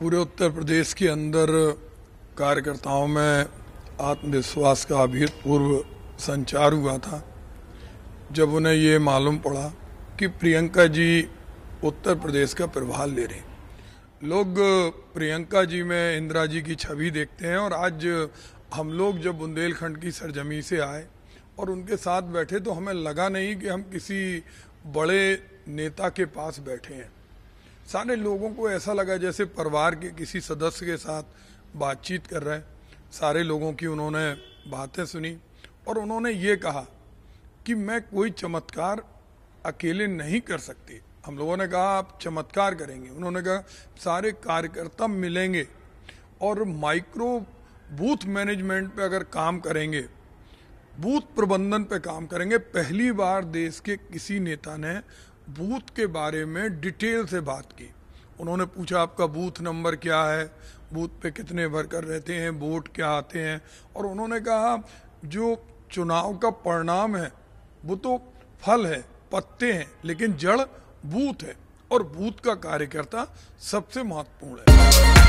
पूरे उत्तर प्रदेश के अंदर कार्यकर्ताओं में आत्मविश्वास का अभूतपूर्व संचार हुआ था जब उन्हें ये मालूम पड़ा कि प्रियंका जी उत्तर प्रदेश का प्रभार ले रहे हैं लोग प्रियंका जी में इंदिरा जी की छवि देखते हैं और आज हम लोग जब बुंदेलखंड की सरजमी से आए और उनके साथ बैठे तो हमें लगा नहीं कि हम किसी बड़े नेता के पास बैठे हैं सारे लोगों को ऐसा लगा जैसे परिवार के किसी सदस्य के साथ बातचीत कर रहे हैं सारे लोगों की उन्होंने बातें सुनी और उन्होंने ये कहा कि मैं कोई चमत्कार अकेले नहीं कर सकती हम लोगों ने कहा आप चमत्कार करेंगे उन्होंने कहा सारे कार्यकर्ता मिलेंगे और माइक्रो बूथ मैनेजमेंट पे अगर काम करेंगे बूथ प्रबंधन पे काम करेंगे पहली बार देश के किसी नेता ने बूथ के बारे में डिटेल से बात की उन्होंने पूछा आपका बूथ नंबर क्या है बूथ पे कितने वर्कर रहते हैं वोट क्या आते हैं और उन्होंने कहा जो चुनाव का परिणाम है वो तो फल है पत्ते हैं लेकिन जड़ बूथ है और बूथ का कार्यकर्ता सबसे महत्वपूर्ण है